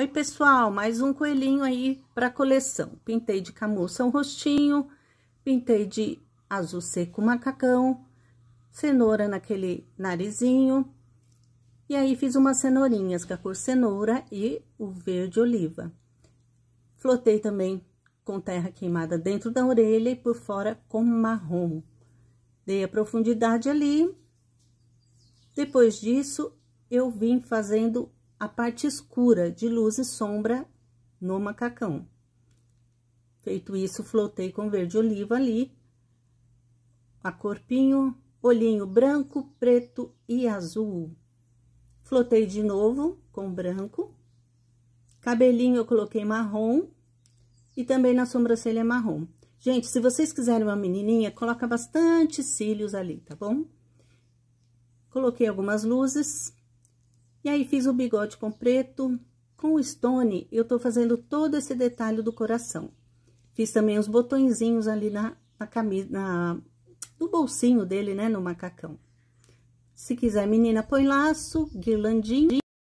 Oi, pessoal, mais um coelhinho aí para coleção. Pintei de camuça um rostinho, pintei de azul seco macacão, cenoura naquele narizinho. E aí fiz umas cenourinhas com é a cor cenoura e o verde oliva. Flotei também com terra queimada dentro da orelha e por fora com marrom. Dei a profundidade ali. Depois disso, eu vim fazendo a parte escura de luz e sombra no macacão. Feito isso, flotei com verde oliva ali, a corpinho, olhinho branco, preto e azul. Flotei de novo com branco, cabelinho eu coloquei marrom e também na sobrancelha marrom. Gente, se vocês quiserem uma menininha, coloca bastante cílios ali, tá bom? Coloquei algumas luzes, e aí, fiz o bigode com preto. Com o stone, eu tô fazendo todo esse detalhe do coração. Fiz também os botõezinhos ali na, na camisa, na, no bolsinho dele, né, no macacão. Se quiser, menina, põe laço, guirlandinho